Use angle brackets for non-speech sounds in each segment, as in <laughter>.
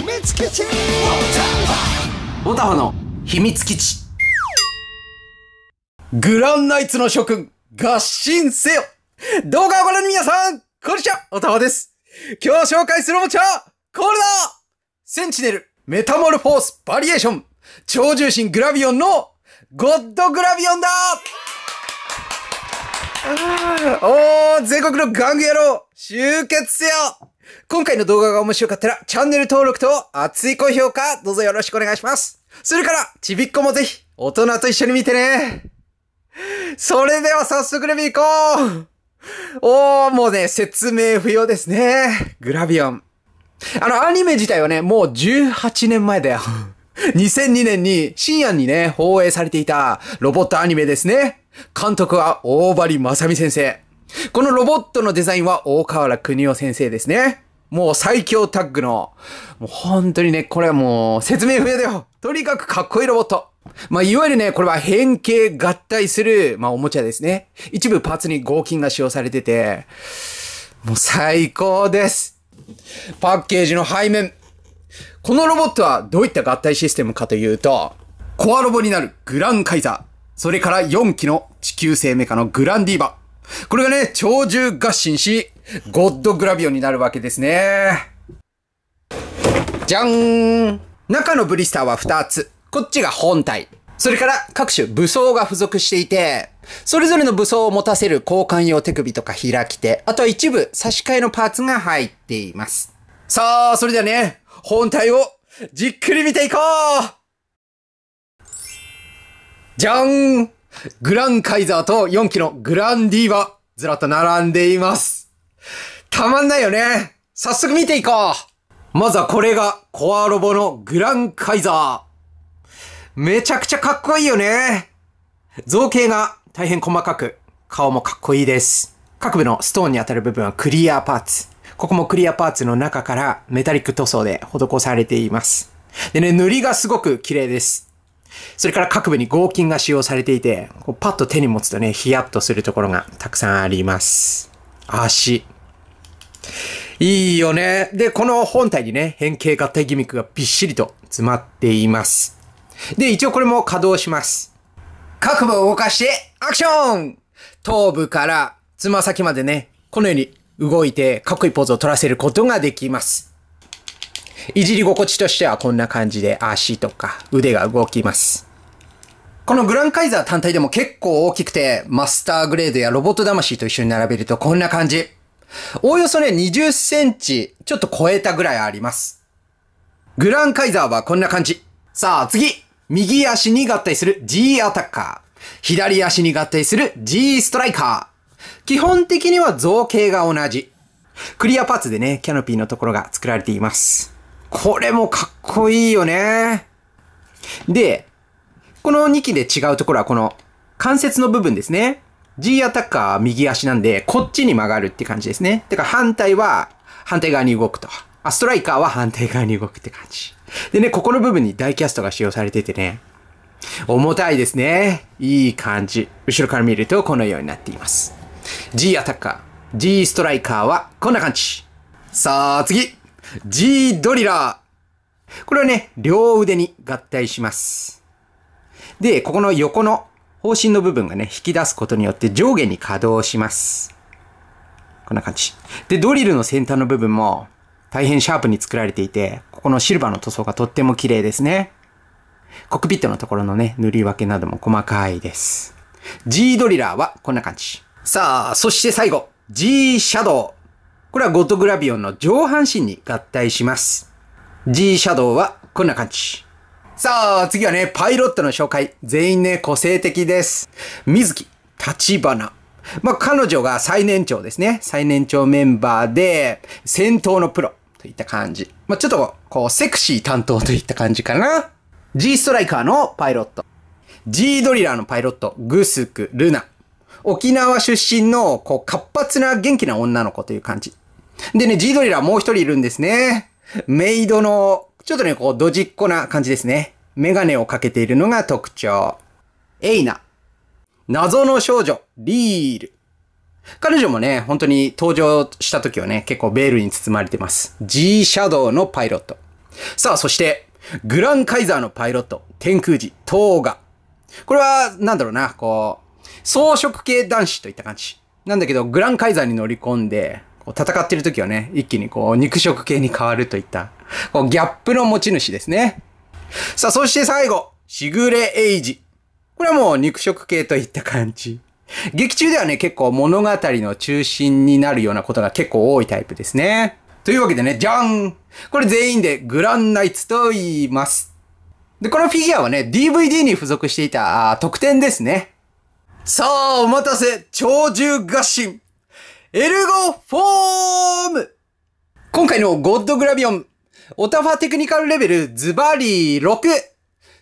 秘密基地オタファの秘密基地グランナイツの諸君合心せよ動画をご覧の皆さんこんにちはオタファです今日紹介するおもちゃはこれだセンチネルメタモルフォースバリエーション超重心グラビオンのゴッドグラビオンだおー、全国の玩具野郎、集結せよ今回の動画が面白かったら、チャンネル登録と熱い高評価、どうぞよろしくお願いします。それから、ちびっこもぜひ、大人と一緒に見てね。それでは早速レビュー行こうおー、もうね、説明不要ですね。グラビオン。あの、アニメ自体はね、もう18年前だよ。2002年に深夜にね、放映されていたロボットアニメですね。監督は大張正美先生。このロボットのデザインは大河原邦夫先生ですね。もう最強タッグの、もう本当にね、これはもう説明不要だよとにかくかっこいいロボットまあ、いわゆるね、これは変形合体する、まあ、おもちゃですね。一部パーツに合金が使用されてて、もう最高です。パッケージの背面。このロボットはどういった合体システムかというと、コアロボになるグランカイザー。それから4機の地球生メカのグランディーバ。これがね、超重合心し、ゴッドグラビオになるわけですね。じゃん中のブリスターは2つ。こっちが本体。それから各種武装が付属していて、それぞれの武装を持たせる交換用手首とか開き手、あとは一部差し替えのパーツが入っています。さあ、それではね、本体をじっくり見ていこうじゃんグランカイザーと4機のグランディーバ、ずらっと並んでいます。たまんないよね。早速見ていこう。まずはこれがコアロボのグランカイザー。めちゃくちゃかっこいいよね。造形が大変細かく、顔もかっこいいです。各部のストーンに当たる部分はクリアパーツ。ここもクリアパーツの中からメタリック塗装で施されています。でね、塗りがすごく綺麗です。それから各部に合金が使用されていて、こうパッと手に持つとね、ヒヤッとするところがたくさんあります。足。いいよね。で、この本体にね、変形合体ギミックがびっしりと詰まっています。で、一応これも稼働します。各部を動かして、アクション頭部からつま先までね、このように動いてかっこいいポーズを取らせることができます。いじり心地としてはこんな感じで足とか腕が動きます。このグランカイザー単体でも結構大きくて、マスターグレードやロボット魂と一緒に並べるとこんな感じ。おおよそね、20センチ、ちょっと超えたぐらいあります。グランカイザーはこんな感じ。さあ、次右足に合体する G アタッカー。左足に合体する G ストライカー。基本的には造形が同じ。クリアパーツでね、キャノピーのところが作られています。これもかっこいいよね。で、この2機で違うところはこの関節の部分ですね。G アタッカーは右足なんで、こっちに曲がるって感じですね。てか反対は反対側に動くと。あ、ストライカーは反対側に動くって感じ。でね、ここの部分にダイキャストが使用されててね、重たいですね。いい感じ。後ろから見るとこのようになっています。G アタッカー、G ストライカーはこんな感じ。さあ、次 !G ドリラーこれはね、両腕に合体します。で、ここの横の方針の部分がね、引き出すことによって上下に稼働します。こんな感じ。で、ドリルの先端の部分も大変シャープに作られていて、ここのシルバーの塗装がとっても綺麗ですね。コックピットのところのね、塗り分けなども細かいです。G ドリラーはこんな感じ。さあ、そして最後、G シャドウ。これはゴッドグラビオンの上半身に合体します。G シャドウはこんな感じ。さあ、次はね、パイロットの紹介。全員ね、個性的です。水木、立花。まあ、彼女が最年長ですね。最年長メンバーで、戦闘のプロといった感じ。まあ、ちょっと、こう、セクシー担当といった感じかな。G ストライカーのパイロット。G ドリラーのパイロット、グスク、ルナ。沖縄出身の、こう、活発な元気な女の子という感じ。でね、G ドリラーもう一人いるんですね。メイドのちょっとね、こう、ドジっ子な感じですね。メガネをかけているのが特徴。エイナ。謎の少女、リール。彼女もね、本当に登場した時はね、結構ベールに包まれてます。G シャドウのパイロット。さあ、そして、グランカイザーのパイロット、天空寺、トーガ。これは、なんだろうな、こう、装飾系男子といった感じ。なんだけど、グランカイザーに乗り込んで、戦ってる時はね、一気にこう、肉食系に変わるといった、こう、ギャップの持ち主ですね。さあ、そして最後、しぐれエイジ。これはもう肉食系といった感じ。劇中ではね、結構物語の中心になるようなことが結構多いタイプですね。というわけでね、じゃんこれ全員でグランナイツと言います。で、このフィギュアはね、DVD に付属していた特典ですね。さあ、お待たせ超獣合心エルゴフォーム今回のゴッドグラビオン、オタファテクニカルレベルズバリ 6!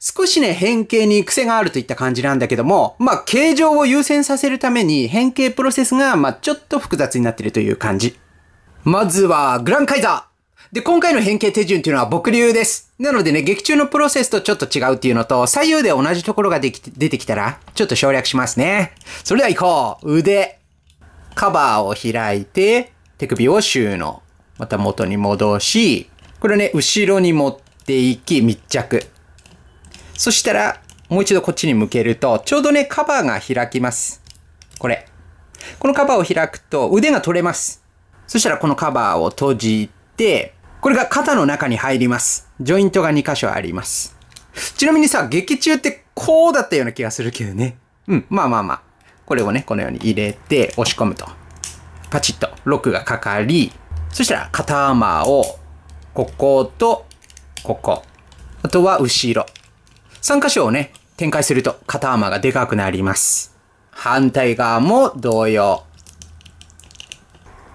少しね、変形に癖があるといった感じなんだけども、まあ、形状を優先させるために変形プロセスが、まあ、ちょっと複雑になってるという感じ。まずは、グランカイザーで、今回の変形手順っていうのは僕流です。なのでね、劇中のプロセスとちょっと違うっていうのと、左右で同じところができ出てきたら、ちょっと省略しますね。それでは行こう腕カバーを開いて、手首を収納。また元に戻し、これね、後ろに持っていき、密着。そしたら、もう一度こっちに向けると、ちょうどね、カバーが開きます。これ。このカバーを開くと、腕が取れます。そしたら、このカバーを閉じて、これが肩の中に入ります。ジョイントが2箇所あります。ちなみにさ、劇中ってこうだったような気がするけどね。うん、まあまあまあ。これをね、このように入れて押し込むと、パチッとロックがかかり、そしたら肩アを、ここと、ここ、あとは後ろ。3箇所をね、展開すると肩アがでかくなります。反対側も同様。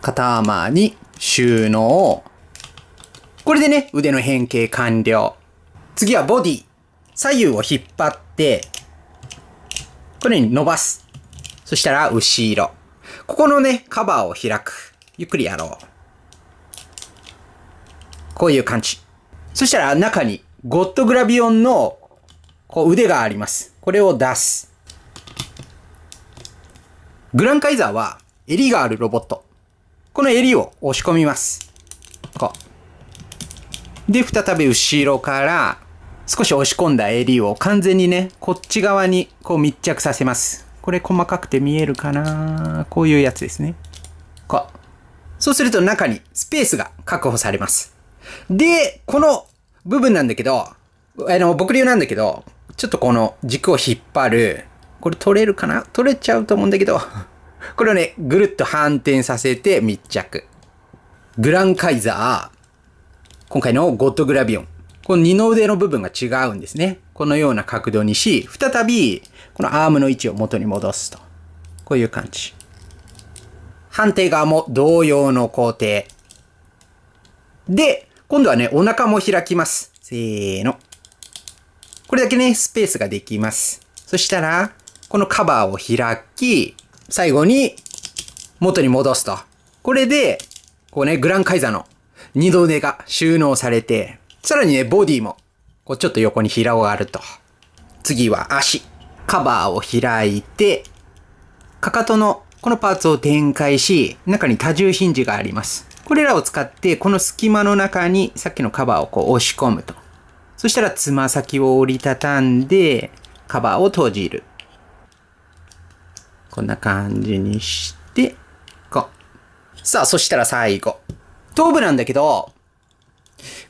肩アに収納。これでね、腕の変形完了。次はボディ。左右を引っ張って、これに伸ばす。そしたら、後ろ。ここのね、カバーを開く。ゆっくりやろう。こういう感じ。そしたら、中に、ゴッドグラビオンの、こう、腕があります。これを出す。グランカイザーは、襟があるロボット。この襟を押し込みます。こう。で、再び後ろから、少し押し込んだ襟を完全にね、こっち側にこう密着させます。これ細かくて見えるかなこういうやつですね。こう。そうすると中にスペースが確保されます。で、この部分なんだけど、あの、僕流なんだけど、ちょっとこの軸を引っ張る。これ取れるかな取れちゃうと思うんだけど、<laughs> これをね、ぐるっと反転させて密着。グランカイザー、今回のゴッドグラビオン。この二の腕の部分が違うんですね。このような角度にし、再び、このアームの位置を元に戻すと。こういう感じ。反対側も同様の工程。で、今度はね、お腹も開きます。せーの。これだけね、スペースができます。そしたら、このカバーを開き、最後に元に戻すと。これで、こうね、グランカイザーの二度寝が収納されて、さらにね、ボディもこうちょっと横に平尾があると。次は足。カバーを開いて、かかとのこのパーツを展開し、中に多重ヒンジがあります。これらを使って、この隙間の中にさっきのカバーをこう押し込むと。そしたらつま先を折りたたんで、カバーを閉じる。こんな感じにして、こう。さあ、そしたら最後。頭部なんだけど、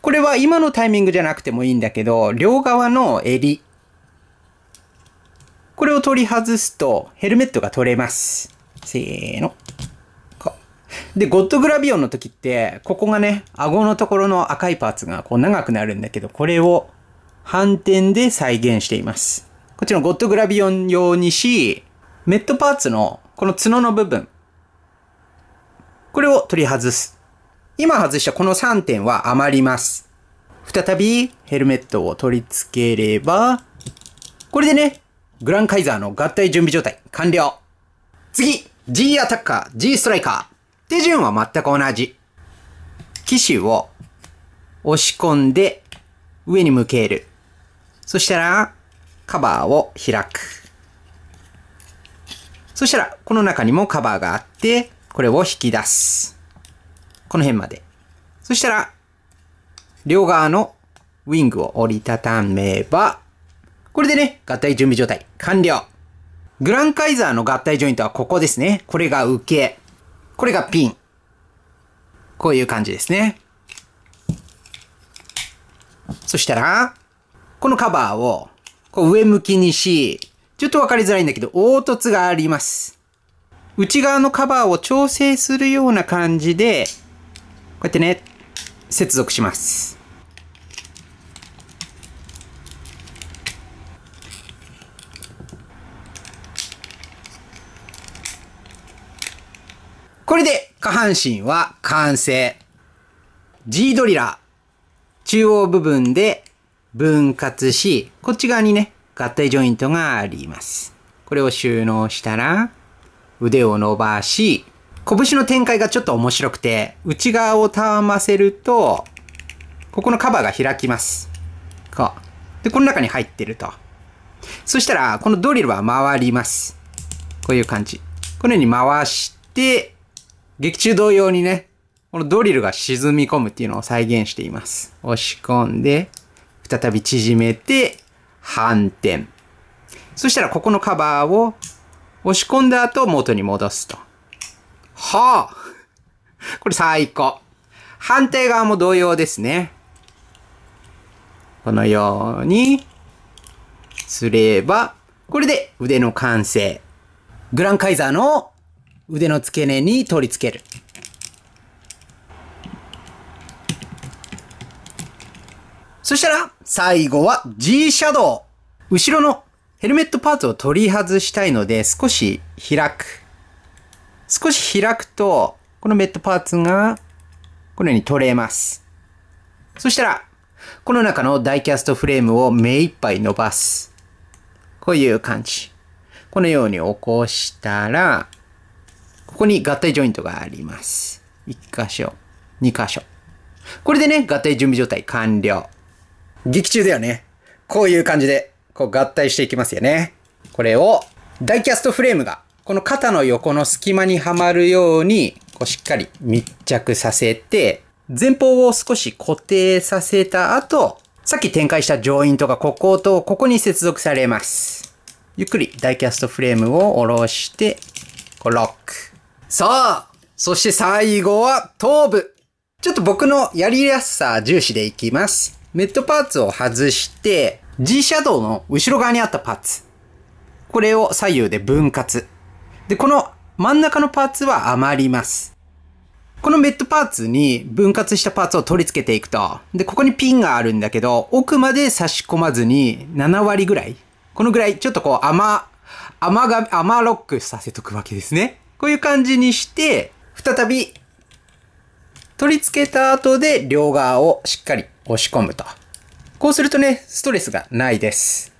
これは今のタイミングじゃなくてもいいんだけど、両側の襟。これを取り外すと、ヘルメットが取れます。せーの。で、ゴッドグラビオンの時って、ここがね、顎のところの赤いパーツがこう長くなるんだけど、これを反転で再現しています。こっちのゴッドグラビオン用にし、メットパーツのこの角の部分。これを取り外す。今外したこの3点は余ります。再びヘルメットを取り付ければ、これでね、グランカイザーの合体準備状態完了。次、G アタッカー、G ストライカー。手順は全く同じ。機種を押し込んで上に向ける。そしたら、カバーを開く。そしたら、この中にもカバーがあって、これを引き出す。この辺まで。そしたら、両側のウィングを折りたためば、これでね、合体準備状態完了。グランカイザーの合体ジョイントはここですね。これが受け。これがピン。こういう感じですね。そしたら、このカバーをこう上向きにし、ちょっとわかりづらいんだけど、凹凸があります。内側のカバーを調整するような感じで、こうやってね、接続します。これで下半身は完成。G ドリラー。中央部分で分割し、こっち側にね、合体ジョイントがあります。これを収納したら、腕を伸ばし、拳の展開がちょっと面白くて、内側をたわませると、ここのカバーが開きます。こう。で、この中に入ってると。そしたら、このドリルは回ります。こういう感じ。このように回して、劇中同様にね、このドリルが沈み込むっていうのを再現しています。押し込んで、再び縮めて、反転。そしたら、ここのカバーを押し込んだ後、元に戻すと。はあこれ最高。反対側も同様ですね。このようにすれば、これで腕の完成。グランカイザーの腕の付け根に取り付ける。そしたら、最後は G シャドウ。後ろのヘルメットパーツを取り外したいので少し開く。少し開くと、このメットパーツが、このように取れます。そしたら、この中のダイキャストフレームを目いっぱい伸ばす。こういう感じ。このように起こしたら、ここに合体ジョイントがあります。1箇所、2箇所。これでね、合体準備状態完了。劇中ではね、こういう感じで、こう合体していきますよね。これを、ダイキャストフレームがこの肩の横の隙間にはまるように、こうしっかり密着させて、前方を少し固定させた後、さっき展開した上院とかこことここに接続されます。ゆっくりダイキャストフレームを下ろして、こうロック。さあ、そして最後は頭部。ちょっと僕のやりやすさ重視でいきます。メットパーツを外して、G シャドウの後ろ側にあったパーツ。これを左右で分割。で、この真ん中のパーツは余ります。このメットパーツに分割したパーツを取り付けていくと。で、ここにピンがあるんだけど、奥まで差し込まずに7割ぐらい。このぐらい、ちょっとこう、甘、甘が、甘ロックさせとくわけですね。こういう感じにして、再び、取り付けた後で両側をしっかり押し込むと。こうするとね、ストレスがないです。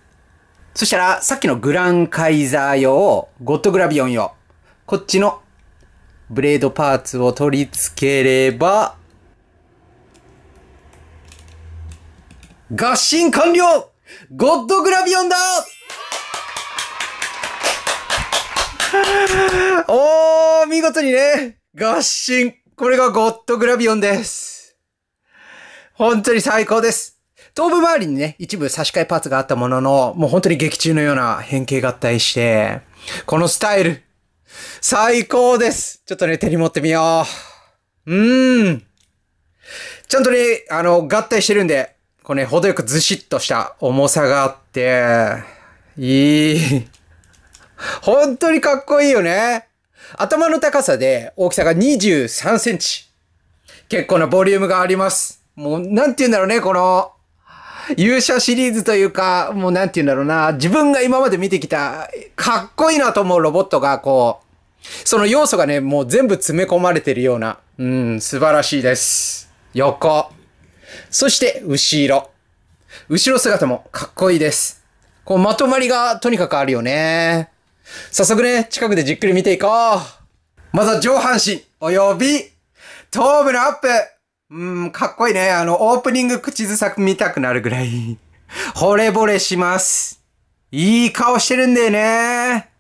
そしたら、さっきのグランカイザー用ゴッドグラビオン用、こっちのブレードパーツを取り付ければ、合心完了ゴッドグラビオンだ <laughs> おー、見事にね、合心これがゴッドグラビオンです。本当に最高です。頭部周りにね、一部差し替えパーツがあったものの、もう本当に劇中のような変形合体して、このスタイル、最高ですちょっとね、手に持ってみよう。うーん。ちゃんとね、あの、合体してるんで、こうね、程よくずしっとした重さがあって、いい。本当にかっこいいよね。頭の高さで大きさが23センチ。結構なボリュームがあります。もう、なんて言うんだろうね、この、勇者シリーズというか、もうなんて言うんだろうな、自分が今まで見てきた、かっこいいなと思うロボットが、こう、その要素がね、もう全部詰め込まれてるような、うん、素晴らしいです。横。そして、後ろ。後ろ姿もかっこいいです。こう、まとまりがとにかくあるよね。早速ね、近くでじっくり見ていこう。まずは上半身、および、頭部のアップうん、かっこいいね。あの、オープニング口ずさく見たくなるぐらい。惚れ惚れします。いい顔してるんだよね。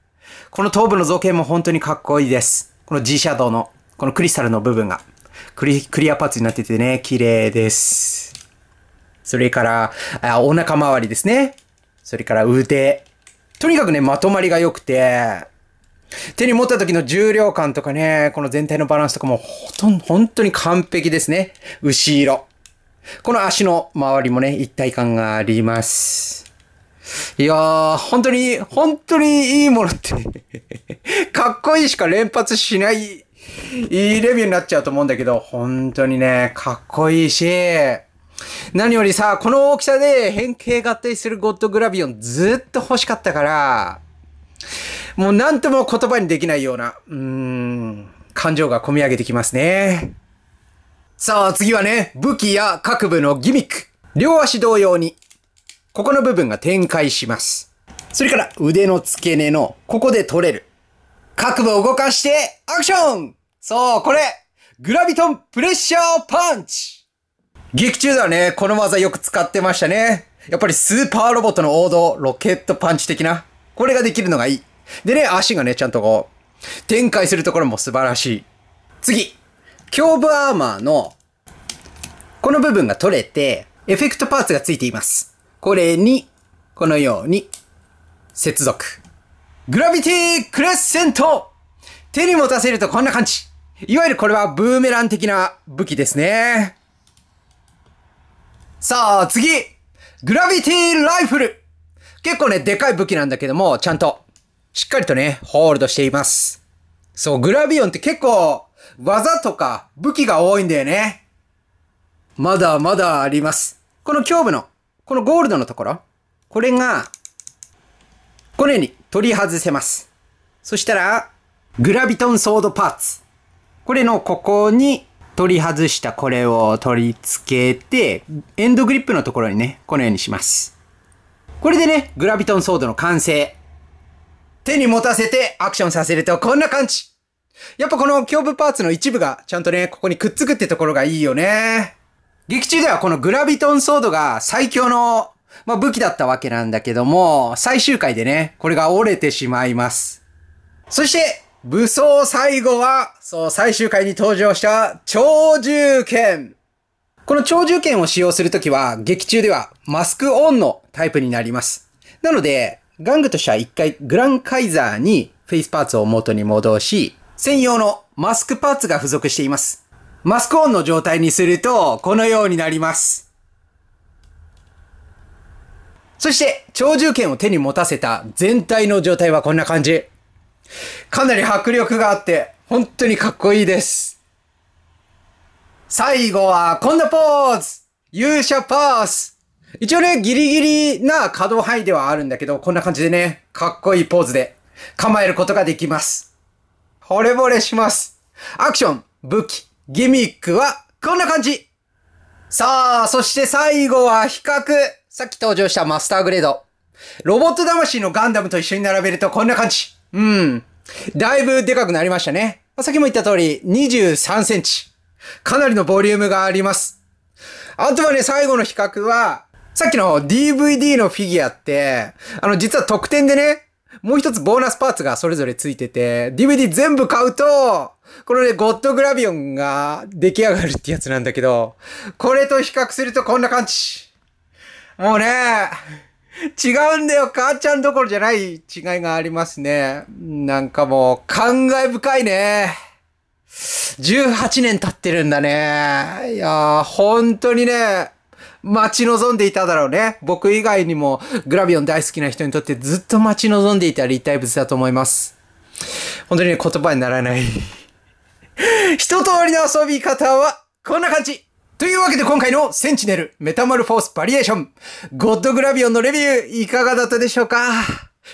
この頭部の造形も本当にかっこいいです。この G シャドウの、このクリスタルの部分が、クリクリアパーツになっててね、綺麗です。それから、あお腹周りですね。それから腕。とにかくね、まとまりが良くて、手に持った時の重量感とかね、この全体のバランスとかもほとんど、本当に完璧ですね。後ろ。この足の周りもね、一体感があります。いやー、本当に、本当にいいものって <laughs> かっこいいしか連発しない、いいレビューになっちゃうと思うんだけど、本当にね、かっこいいし、何よりさ、この大きさで変形合体するゴッドグラビオンずっと欲しかったから、もう何とも言葉にできないような、うーん、感情が込み上げてきますね。さあ、次はね、武器や各部のギミック。両足同様に、ここの部分が展開します。それから腕の付け根の、ここで取れる。各部を動かして、アクションそう、これグラビトンプレッシャーパンチ劇中ではね、この技よく使ってましたね。やっぱりスーパーロボットの王道、ロケットパンチ的な。これができるのがいい。でね、足がね、ちゃんとこう、展開するところも素晴らしい。次胸部アーマーの、この部分が取れて、エフェクトパーツがついています。これに、このように、接続。グラビティクレッセント手に持たせるとこんな感じいわゆるこれはブーメラン的な武器ですね。さあ、次グラビティライフル結構ね、でかい武器なんだけども、ちゃんと、しっかりとね、ホールドしています。そう、グラビオンって結構、技とか武器が多いんだよね。まだまだあります。この胸部の、このゴールドのところ、これが、このように取り外せます。そしたら、グラビトンソードパーツ。これのここに取り外したこれを取り付けて、エンドグリップのところにね、このようにします。これでね、グラビトンソードの完成。手に持たせてアクションさせるとこんな感じ。やっぱこの胸部パーツの一部がちゃんとね、ここにくっつくってところがいいよね。劇中ではこのグラビトンソードが最強の、まあ、武器だったわけなんだけども、最終回でね、これが折れてしまいます。そして、武装最後は、そう、最終回に登場した超重剣。この超重剣を使用するときは、劇中ではマスクオンのタイプになります。なので、玩具としては一回グランカイザーにフェイスパーツを元に戻し、専用のマスクパーツが付属しています。マスクオンの状態にすると、このようになります。そして、超重剣を手に持たせた全体の状態はこんな感じ。かなり迫力があって、本当にかっこいいです。最後はこんなポーズ勇者パース一応ね、ギリギリな可動範囲ではあるんだけど、こんな感じでね、かっこいいポーズで構えることができます。惚れ惚れします。アクション、武器、ギミックはこんな感じさあ、そして最後は比較。さっき登場したマスターグレード。ロボット魂のガンダムと一緒に並べるとこんな感じ。うん。だいぶでかくなりましたね。さっきも言った通り、23センチ。かなりのボリュームがあります。あとはね、最後の比較は、さっきの DVD のフィギュアって、あの、実は特典でね、もう一つボーナスパーツがそれぞれついてて、DVD 全部買うと、このね、ゴッドグラビオンが出来上がるってやつなんだけど、これと比較するとこんな感じ。もうね、違うんだよ。母ちゃんどころじゃない違いがありますね。なんかもう、感慨深いね。18年経ってるんだね。いやー、本当にね、待ち望んでいただろうね。僕以外にもグラビオン大好きな人にとってずっと待ち望んでいた立体物だと思います。本当に、ね、言葉にならない <laughs> 一通りの遊び方はこんな感じというわけで今回のセンチネルメタモルフォースバリエーションゴッドグラビオンのレビューいかがだったでしょうか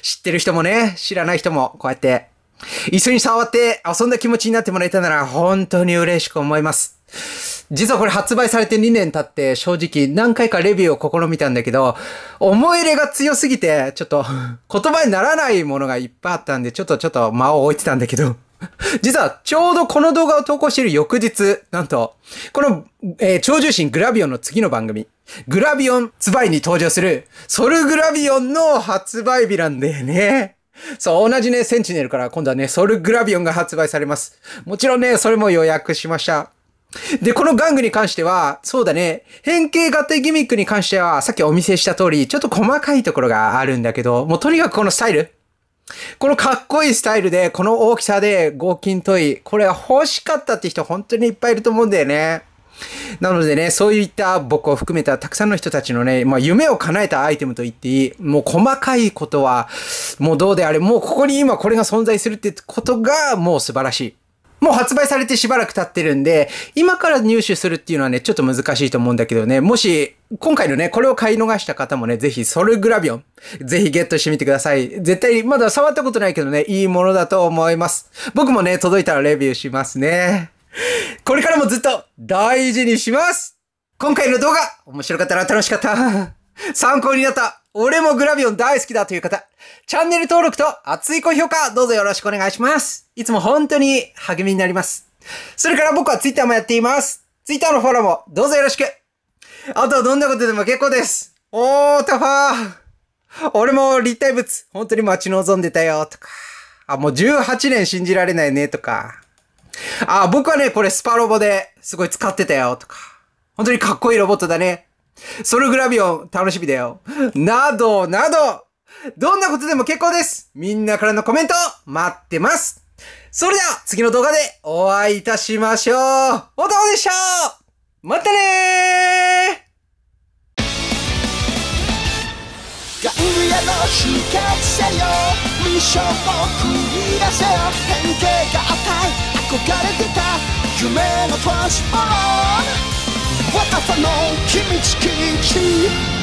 知ってる人もね、知らない人もこうやって一緒に触って遊んだ気持ちになってもらえたなら本当に嬉しく思います。実はこれ発売されて2年経って正直何回かレビューを試みたんだけど、思い入れが強すぎて、ちょっと言葉にならないものがいっぱいあったんで、ちょっとちょっと間を置いてたんだけど。<laughs> 実はちょうどこの動画を投稿している翌日、なんと、この、えー、超重心グラビオンの次の番組、グラビオンツバイに登場する、ソルグラビオンの発売日なんだよね。そう、同じね、センチネルから今度はね、ソルグラビオンが発売されます。もちろんね、それも予約しました。で、この玩具に関しては、そうだね、変形合体ギミックに関しては、さっきお見せした通り、ちょっと細かいところがあるんだけど、もうとにかくこのスタイルこのかっこいいスタイルで、この大きさで合金トイ、これは欲しかったって人本当にいっぱいいると思うんだよね。なのでね、そういった僕を含めたたくさんの人たちのね、まあ夢を叶えたアイテムと言っていい。もう細かいことは、もうどうであれ、もうここに今これが存在するってことがもう素晴らしい。もう発売されてしばらく経ってるんで、今から入手するっていうのはね、ちょっと難しいと思うんだけどね、もし、今回のね、これを買い逃した方もね、ぜひソルグラビオン、ぜひゲットしてみてください。絶対、まだ触ったことないけどね、いいものだと思います。僕もね、届いたらレビューしますね。これからもずっと大事にします今回の動画、面白かったら楽しかった。参考になった俺もグラビオン大好きだという方、チャンネル登録と熱い高評価、どうぞよろしくお願いします。いつも本当に励みになります。それから僕は Twitter もやっています。Twitter のフォローもどうぞよろしく。あとはどんなことでも結構です。おー、タファー。俺も立体物、本当に待ち望んでたよ、とか。あ、もう18年信じられないね、とか。あ、僕はね、これスパロボですごい使ってたよ、とか。本当にかっこいいロボットだね。ソルグラビオ、楽しみだよ。など、など、どんなことでも結構です。みんなからのコメント、待ってます。それでは、次の動画でお会いいたしましょう。おどうでしょうまたねーせよミッションを繰り出せよ変形憧れてた夢のトランスフォーム What a phenomenal kimchi kimchi.